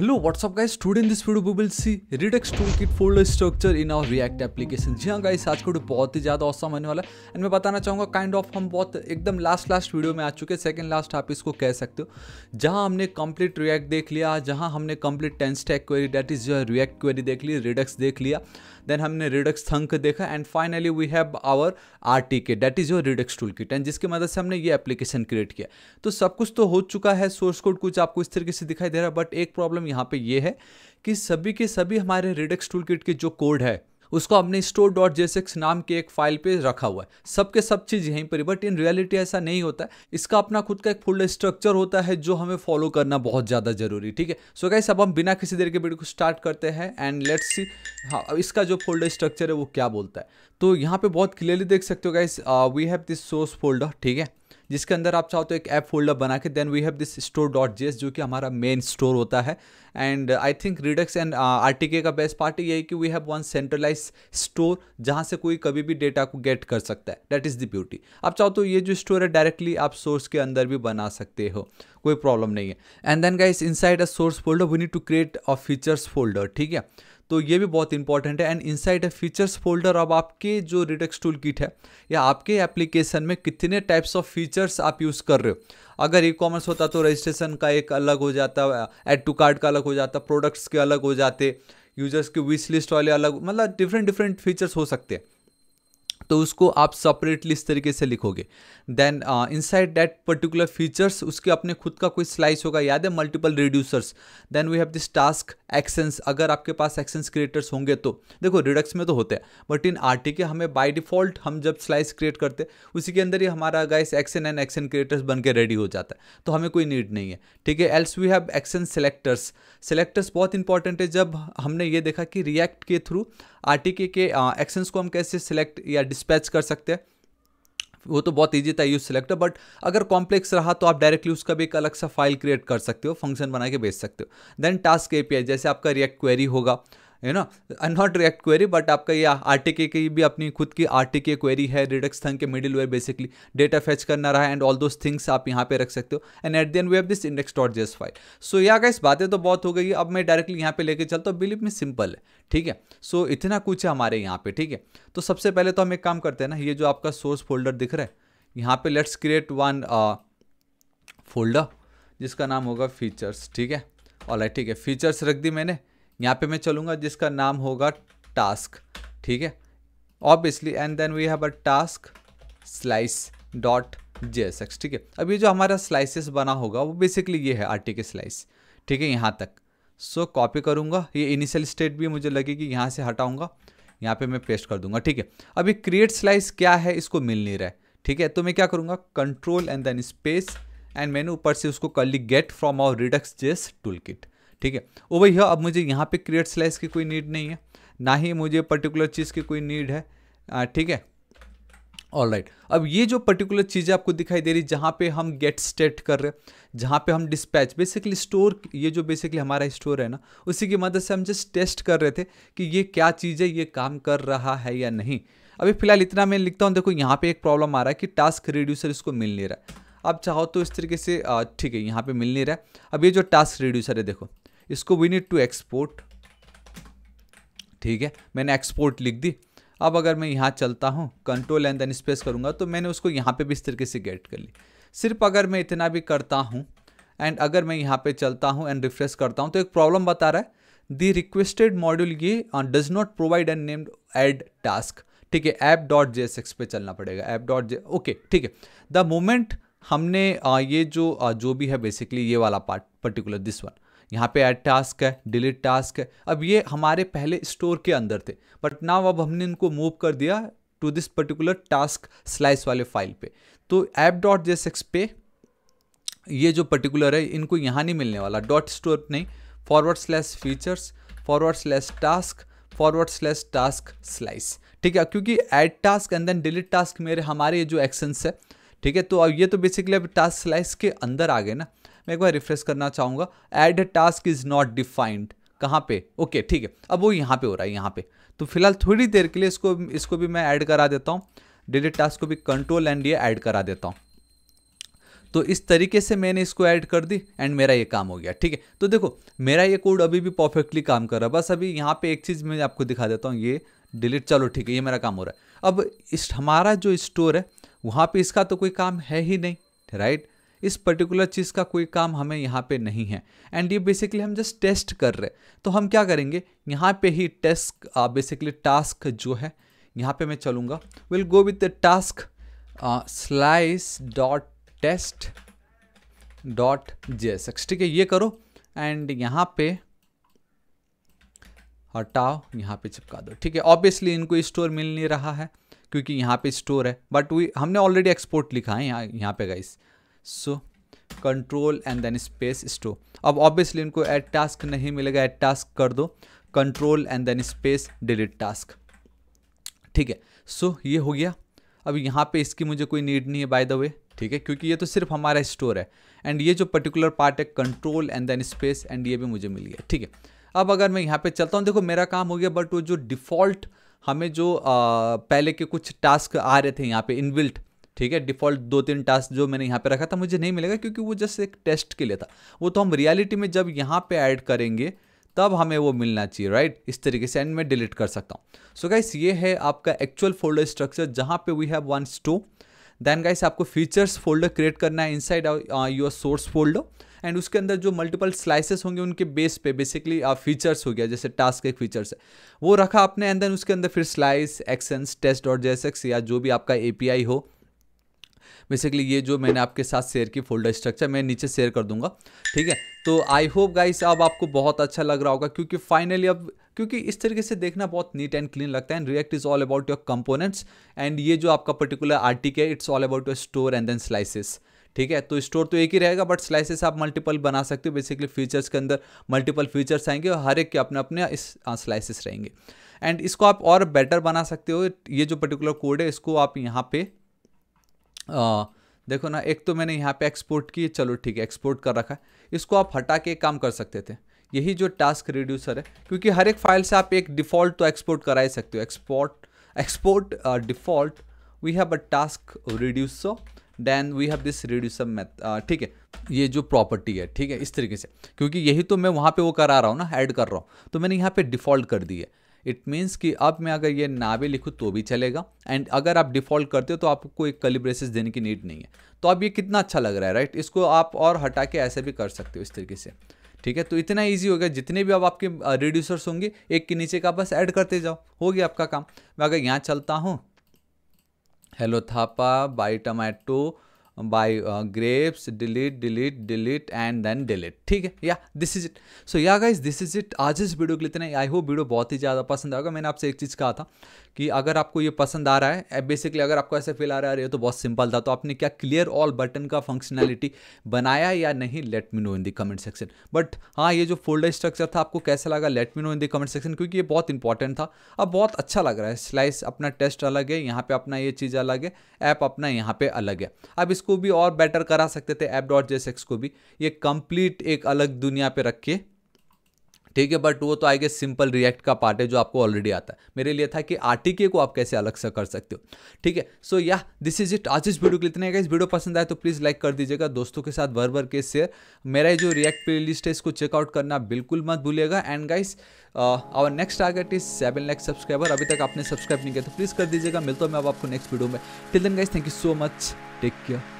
Hello, what's up guys? Today in this video we will see Redux Toolkit folder structure in our React application. जी हाँ guys आज का video बहुत ही ज़्यादा awesome होने वाला है एंड मैं बताना चाहूँगा काइंड ऑफ हम बहुत एकदम लास्ट लास्ट वीडियो में आ चुके हैं सेकंड लास्ट आप इसको कह सकते हो जहाँ हमने कम्प्लीट रिएक्ट देख लिया जहाँ हमने complete TanStack Query that is your React Query देख ली रिडक्स देख लिया देन हमने रिडक्स थंक देखा and finally we have our R T K that is your Redux toolkit and जिसकी मदद से हमने ये एप्लीकेशन क्रिएट किया तो सब कुछ तो हो चुका है सोर्स कोड कुछ आपको इस तरीके से दिखाई दे रहा है बट एक प्रॉब्लम यहाँ पे ये है कि सभी के सभी हमारे रिडक्स टूल किट के जो कोड है उसको हमने स्टोर डॉट जेसेक्स नाम के एक फाइल पे रखा हुआ है सब सब चीज़ यहीं पर बट इन रियलिटी ऐसा नहीं होता है इसका अपना खुद का एक फुल स्ट्रक्चर होता है जो हमें फॉलो करना बहुत ज़्यादा जरूरी ठीक है सो गाइस अब हम बिना किसी देर के वीडियो को स्टार्ट करते हैं एंड लेट्स सी हाँ इसका जो फोल्डर स्ट्रक्चर है वो क्या बोलता है तो यहाँ पे बहुत क्लियरली देख सकते हो guys we have this source folder ठीक है जिसके अंदर आप चाहो तो एक ऐप फोल्डर बना के then we have this store dot G जो कि हमारा मेन स्टोर होता है and I think Redux and R का बेस्ट पार्ट ये है कि we have one centralize store जहाँ से कोई कभी भी डेटा को गेट कर सकता है दैट इज़ द ब्यूटी आप चाहो तो ये जो स्टोर है डायरेक्टली आप सोर्स के अंदर भी बना सकते हो कोई प्रॉब्लम नहीं है and then guys inside a source folder we need to create a features folder ठीक है तो ये भी बहुत इंपॉर्टेंट है and inside a features folder अब आपके जो रिडक्स टूल किट है या आपके एप्लीकेशन में कितने टाइप्स ऑफ फीचर्स आप यूज़ कर रहे हो अगर ई कॉमर्स होता तो रजिस्ट्रेशन का एक अलग हो जाता एड टू कार्ड का अलग हो जाता प्रोडक्ट्स के अलग हो जाते यूजर्स के विश लिस्ट वाले अलग मतलब डिफरेंट डिफरेंट फीचर्स हो सकते हैं तो उसको आप सेपरेटली इस तरीके से लिखोगे then inside that particular features उसके अपने खुद का कोई स्लाइस होगा याद है multiple reducers then we have this task actions अगर आपके पास एक्सेंस क्रिएटर्स होंगे तो देखो रिडक्स में तो होते हैं बट इन आर के हमें बाई डिफॉल्ट हम जब स्लाइस क्रिएट करते उसी के अंदर ही हमारा guys action and action creators बन के रेडी हो जाता है तो हमें कोई नीड नहीं है ठीक है else we have action selectors selectors बहुत इंपॉर्टेंट है जब हमने ये देखा कि रिएक्ट के थ्रू आरटीके के एक्शंस को हम कैसे सिलेक्ट या डिस्पैच कर सकते हैं वो तो बहुत ईजी था यूज सेलेक्ट बट अगर कॉम्प्लेक्स रहा तो आप डायरेक्टली उसका भी एक अलग सा फाइल क्रिएट कर सकते हो फंक्शन बना के भेज सकते हो देन टास्क एपीआई जैसे आपका रिएक्ट क्वेरी होगा you know not React Query but आपका ये आर की भी अपनी खुद की आर क्वेरी है रिडक्स थंग के middleware basically data fetch करना रहा एंड ऑल दोज थिंग्स आप यहाँ पे रख सकते हो and at the end we have this index dot JS file so या गाइस बातें तो बहुत हो गई अब मैं डायरेक्टली यहाँ पे लेके चलता हूँ बिलीव में सिंपल है ठीक है सो इतना कुछ है हमारे यहाँ पे ठीक है तो सबसे पहले तो हम एक काम करते हैं ना ये जो आपका सोर्स फोल्डर दिख रहा है यहाँ पे लेट्स क्रिएट वन फोल्डर जिसका नाम होगा फीचर्स ठीक है और ठीक है फीचर्स रख दी मैंने यहाँ पे मैं चलूँगा जिसका नाम होगा टास्क ठीक है obviously and then we have a task slice dot J ठीक है अब ये जो हमारा स्लाइसेस बना होगा वो बेसिकली ये है टी के स्लाइस ठीक है यहाँ तक सो कॉपी करूँगा ये इनिशियल स्टेट भी मुझे लगेगी यहाँ से हटाऊँगा यहाँ पे मैं पेस्ट कर दूंगा ठीक है अभी क्रिएट स्लाइस क्या है इसको मिल नहीं रहा है ठीक है तो मैं क्या करूँगा control and then space and मैंने ऊपर से उसको कर ली get from our Redux JS toolkit ठीक है वो भैया हाँ, अब मुझे यहाँ पे क्रिएट स्लाइस की कोई नीड नहीं है ना ही मुझे पर्टिकुलर चीज़ की कोई नीड है ठीक है ऑल राइट right. अब ये जो पर्टिकुलर चीज़ें आपको दिखाई दे रही जहाँ पे हम गेट स्टेट कर रहे हैं जहाँ पे हम डिस्पैच बेसिकली स्टोर ये जो बेसिकली हमारा स्टोर है ना उसी की मदद से हम जस्ट टेस्ट कर रहे थे कि ये क्या चीज़ है ये काम कर रहा है या नहीं अभी फिलहाल इतना मैं लिखता हूँ देखो यहाँ पे एक प्रॉब्लम आ रहा है कि टास्क रिड्यूसर इसको मिल नहीं रहा है आप चाहो तो इस तरीके से ठीक है यहाँ पर मिल नहीं रहा है अब ये जो टास्क रिड्यूसर है देखो इसको वी नीड टू एक्सपोर्ट ठीक है मैंने एक्सपोर्ट लिख दी अब अगर मैं यहाँ चलता हूँ कंट्रोल एंड देन स्पेस करूँगा तो मैंने उसको यहाँ पे भी इस तरीके से गेट कर ली सिर्फ अगर मैं इतना भी करता हूँ एंड अगर मैं यहाँ पे चलता हूँ एंड रिफ्रेश करता हूँ तो एक प्रॉब्लम बता रहा है दी रिक्वेस्टेड मॉड्यूल ये does not provide an named add task ठीक है app dot J S X पे चलना पड़ेगा ऐप डॉट जे ओके ठीक है द मोमेंट हमने uh, ये जो uh, जो भी है बेसिकली ये वाला पार्ट पर्टिकुलर दिस वन यहाँ पे ऐड टास्क है डिलीट टास्क है अब ये हमारे पहले स्टोर के अंदर थे बट नाव अब हमने इनको मूव कर दिया to this particular task slice वाले फाइल पे तो ऐप डॉट एक्स पे ये जो पर्टिकुलर है इनको यहाँ नहीं मिलने वाला डॉट स्टोर नहीं forward slash features forward slash task forward slash task slice ठीक है क्योंकि add task and then delete task मेरे हमारे ये जो एक्शंस है ठीक है तो अब ये तो बेसिकली अब टास्क स्लाइस के अंदर आ गए ना मैं एक बार रिफ्रेश करना चाहूँगा add task is not defined कहाँ पे ओके ठीक है अब वो यहाँ पे हो रहा है यहाँ पे तो फिलहाल थोड़ी देर के लिए इसको इसको भी मैं ऐड करा देता हूँ डिलीट टास्क को भी कंट्रोल एंड ये ऐड करा देता हूँ तो इस तरीके से मैंने इसको ऐड कर दी एंड मेरा ये काम हो गया ठीक है तो देखो मेरा ये कोड अभी भी परफेक्टली काम कर रहा है बस अभी यहाँ पे एक चीज़ मैं आपको दिखा देता हूँ ये डिलीट चलो ठीक है ये मेरा काम हो रहा है अब इस हमारा जो स्टोर है वहाँ पे इसका तो कोई काम है ही नहीं राइट इस पर्टिकुलर चीज़ का कोई काम हमें यहाँ पे नहीं है एंड ये बेसिकली हम जस्ट टेस्ट कर रहे हैं तो हम क्या करेंगे यहाँ पे ही टेस्ट बेसिकली टास्क जो है यहाँ पे मैं चलूँगा will go with the task slice dot test dot J S X ठीक है ये करो एंड यहाँ पे हटाओ यहाँ पे चिपका दो ठीक है ऑब्वियसली इनको स्टोर मिल नहीं रहा है क्योंकि यहाँ पे स्टोर है बट वी हमने ऑलरेडी एक्सपोर्ट लिखा है यहाँ यहाँ पे guys so control and then space store अब ऑब्वियसली इनको एड टास्क नहीं मिलेगा एड टास्क कर दो control and then space delete task ठीक है सो so, ये हो गया अब यहाँ पे इसकी मुझे कोई नीड नहीं है बाय द वे ठीक है क्योंकि ये तो सिर्फ हमारा स्टोर है एंड ये जो पर्टिकुलर पार्ट है control and then space and ये भी मुझे मिल गया ठीक है अब अगर मैं यहाँ पे चलता हूँ देखो मेरा काम हो गया बट वो जो डिफ़ॉल्ट हमें जो आ, पहले के कुछ टास्क आ रहे थे यहाँ पे इनबिल्ट ठीक है डिफॉल्ट दो तीन टास्क जो मैंने यहाँ पे रखा था मुझे नहीं मिलेगा क्योंकि वो जस्ट एक टेस्ट के लिए था वो तो हम रियलिटी में जब यहाँ पे ऐड करेंगे तब हमें वो मिलना चाहिए राइट इस तरीके से एंड मैं डिलीट कर सकता हूँ सो गाइस ये है आपका एक्चुअल फोल्डर स्ट्रक्चर जहाँ पे we have one store then guys आपको फीचर्स फोल्डर क्रिएट करना है inside your source folder and उसके अंदर जो मल्टीपल स्लाइसेस होंगे उनके बेस पे बेसिकली फीचर्स uh, हो गया जैसे टास्क के फीचर्स है वो रखा आपने एंड देन उसके अंदर फिर स्लाइस एक्शंस टेस्ट और जैसे या जो भी आपका ए हो बेसिकली ये जो मैंने आपके साथ शेयर की फोल्डर स्ट्रक्चर मैं नीचे शेयर कर दूंगा ठीक है तो आई होप गाइस अब आपको बहुत अच्छा लग रहा होगा क्योंकि फाइनली अब क्योंकि इस तरीके से देखना बहुत नीट एंड क्लीन लगता है and React is all about your components and ये जो आपका पर्टिकुलर आर्टिक है it's all about your store and then slices ठीक है तो स्टोर तो एक ही रहेगा बट स्लाइसेस आप मल्टीपल बना सकते हो बेसिकली फीचर्स के अंदर मल्टीपल फीचर्स आएंगे और हर एक के अपने अपने इस स्लाइसेस हाँ, रहेंगे एंड इसको आप और बेटर बना सकते हो ये जो पर्टिकुलर कोड है इसको आप यहाँ पे आ, देखो ना एक तो मैंने यहाँ पे एक्सपोर्ट की चलो ठीक है एक्सपोर्ट कर रखा है इसको आप हटा के काम कर सकते थे यही जो टास्क रिड्यूसर है क्योंकि हर एक फाइल से आप एक डिफ़ॉल्ट तो एक्सपोर्ट करा ही सकते हो export export default we have a task reducer then we have this reducer math ठीक है ये जो प्रॉपर्टी है ठीक है इस तरीके से क्योंकि यही तो मैं वहाँ पे वो करा रहा हूँ ना ऐड कर रहा हूँ तो मैंने यहाँ पे डिफ़ॉल्ट कर दी है इट मीन्स कि अब मैं अगर ये ना भी लिखूँ तो भी चलेगा एंड अगर आप डिफ़ॉल्ट करते हो तो आपको एक कलिब्रेसिस देने की नीड नहीं है तो अब ये कितना अच्छा लग रहा है राइट इसको आप और हटा के ऐसे भी कर सकते हो इस तरीके से ठीक है तो इतना ईजी हो गया जितने भी अब आपके रिड्यूसर्स होंगे एक के नीचे का बस ऐड करते जाओ हो गया आपका काम मैं अगर यहाँ चलता हूँ hello Thapa by tomato by uh, grapes delete delete delete and then delete ठीक है या this is it so yeah guys this is it आज इस वीडियो के लिए इतना आई होप वीडियो बहुत ही ज़्यादा पसंद आएगा मैंने आपसे एक चीज़ कहा था कि अगर आपको ये पसंद आ रहा है बेसिकली eh, अगर आपको ऐसे फील आ रहा है ये तो बहुत सिंपल था तो आपने क्या क्लियर ऑल बटन का फंक्शनैलिटी बनाया या नहीं let me know in the comment section but हाँ ये जो फोल्डर स्ट्रक्चर था आपको कैसा लगा let me know in the comment section क्योंकि ये बहुत इंपॉर्टेंट था अब बहुत अच्छा लग रहा है स्लाइस अपना टेस्ट अलग है यहाँ पे अपना ये चीज़ अलग है ऐप अपना यहाँ पर अलग है अब इसको को भी और बेटर करा सकते थे एप डॉट जेस एक्स को भी ये कंप्लीट एक अलग दुनिया पे रख के ठीक है बट वो तो आएगा सिंपल रिएक्ट का पार्ट है जो आपको ऑलरेडी आता है मेरे लिए था कि आरटीके को आप कैसे अलग से कर सकते हो ठीक है सो या दिस इज इट आज इस वीडियो के लिए इतना इस वीडियो पसंद आए तो प्लीज़ लाइक कर दीजिएगा दोस्तों के साथ भर भर के शेयर मेरा जो रिएक्ट प्ले लिस्ट है इसको चेकआउट करना बिल्कुल मत भूलिएगा and guys our next target is seven lakh subscriber अभी तक आपने सब्सक्राइब नहीं किया तो प्लीज़ कर दीजिएगा मिलता हूँ मैं अब आपको नेक्स्ट वीडियो में till then guys thank you so much take care